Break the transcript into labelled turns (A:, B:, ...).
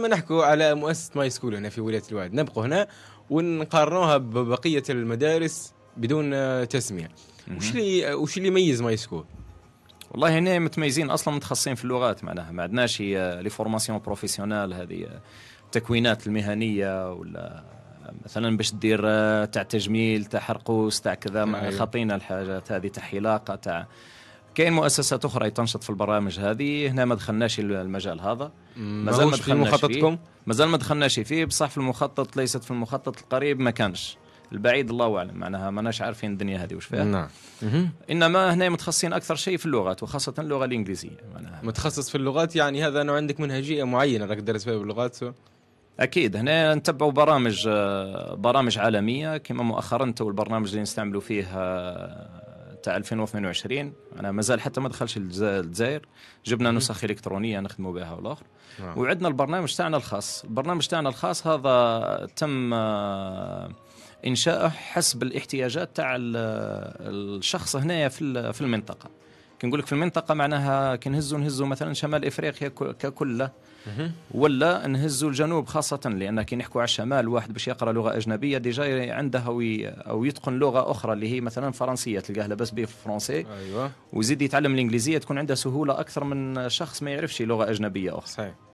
A: لما نحكوا على مؤسسة ماي سكول هنا في ولاية الوعد نبقوا هنا ونقارنوها ببقية المدارس بدون تسمية وش اللي وش اللي يميز ماي سكول؟ والله هنا متميزين اصلا متخصصين في اللغات معناها ما عندناش لي فورماسيون بروفيسيونال هذه التكوينات المهنيه ولا مثلا باش دير تاع تجميل تاع حرقوس تاع كذا أيوه. خاطينا الحاجات هذه تاع حلاقه تاع كاين مؤسسات اخرى تنشط في البرامج هذه هنا ما دخلناش المجال هذا مازال ما دخلناش في مخططكم مازال ما دخلناش فيه بصح في المخطط ليست في المخطط القريب ما كانش البعيد الله اعلم معناها ماناش عارفين الدنيا هذه وش فيها نعم انما هنا متخصصين اكثر شيء في اللغات وخاصه اللغه الانجليزيه معناها متخصص في اللغات يعني هذا انه عندك منهجيه معينه راك تدرس فيها باللغات اكيد هنا نتبعوا برامج آه، برامج عالميه كما مؤخرا تو البرنامج اللي نستعملوا فيه آه، تاع 2022 انا مازال حتى ما دخلش الجزائر جبنا نسخ الكترونيه نخدموا بها والاخر نعم. وعندنا البرنامج تاعنا الخاص البرنامج تاعنا الخاص هذا تم آه، انشاءه حسب الاحتياجات تاع الشخص هنايا في في المنطقه كنقول لك في المنطقه معناها كنهزوا نهزوا مثلا شمال افريقيا ككله ولا نهزوا الجنوب خاصه لان كي نحكوا على الشمال واحد باش يقرا لغه اجنبيه ديجا عنده او يتقن لغه اخرى اللي هي مثلا فرنسيه تلقاه لاباس به في الفرنسي ايوه ويزيد يتعلم الانجليزيه تكون عنده سهوله اكثر من شخص ما يعرفش لغه اجنبيه اخرى صحيح